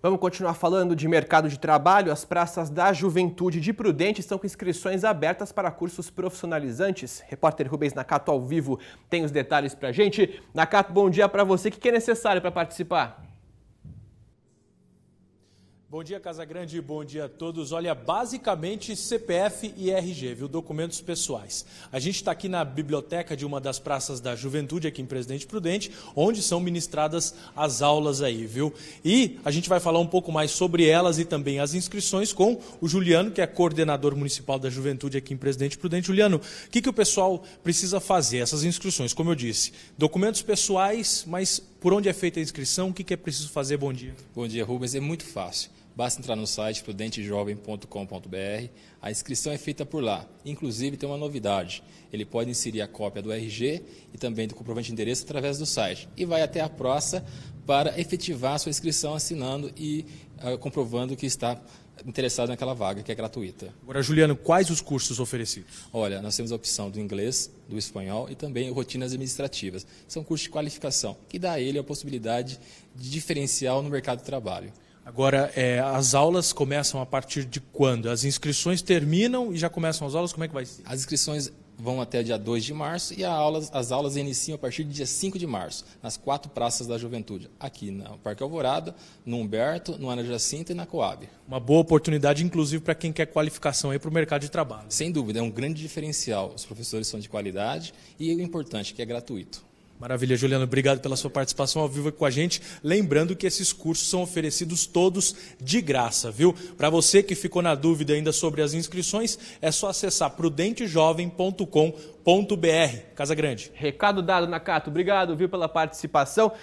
Vamos continuar falando de mercado de trabalho. As praças da Juventude de Prudente estão com inscrições abertas para cursos profissionalizantes. Repórter Rubens Nakato ao vivo tem os detalhes para gente. Nakato, bom dia para você. O que é necessário para participar? Bom dia, Casa Grande, bom dia a todos. Olha, basicamente CPF e RG, viu? Documentos pessoais. A gente está aqui na biblioteca de uma das praças da juventude, aqui em Presidente Prudente, onde são ministradas as aulas aí, viu? E a gente vai falar um pouco mais sobre elas e também as inscrições com o Juliano, que é coordenador municipal da juventude aqui em Presidente Prudente. Juliano, o que, que o pessoal precisa fazer? Essas inscrições, como eu disse, documentos pessoais, mas por onde é feita a inscrição, o que, é preciso fazer? Bom dia. Bom dia, Rubens. É muito fácil. Basta entrar no site prudentejovem.com.br. A inscrição é feita por lá. Inclusive, tem uma novidade: ele pode inserir a cópia do RG e também do comprovante de endereço através do site. E vai até a praça para efetivar a sua inscrição assinando e uh, comprovando que está interessado naquela vaga, que é gratuita. Agora, Juliano, quais os cursos oferecidos? Olha, nós temos a opção do inglês, do espanhol e também rotinas administrativas. São cursos de qualificação, que dá a ele a possibilidade de diferencial no mercado de trabalho. Agora, é, as aulas começam a partir de quando? As inscrições terminam e já começam as aulas? Como é que vai ser? As inscrições vão até dia 2 de março e aulas, as aulas iniciam a partir do dia 5 de março, nas quatro praças da juventude, aqui no Parque Alvorada, no Humberto, no Ana Jacinta e na Coab. Uma boa oportunidade, inclusive, para quem quer qualificação para o mercado de trabalho. Sem dúvida, é um grande diferencial. Os professores são de qualidade e o importante é que é gratuito. Maravilha, Juliano, obrigado pela sua participação ao vivo aqui com a gente. Lembrando que esses cursos são oferecidos todos de graça, viu? Para você que ficou na dúvida ainda sobre as inscrições, é só acessar prudentejovem.com.br. Casa Grande. Recado dado, Nakato. Obrigado, viu, pela participação.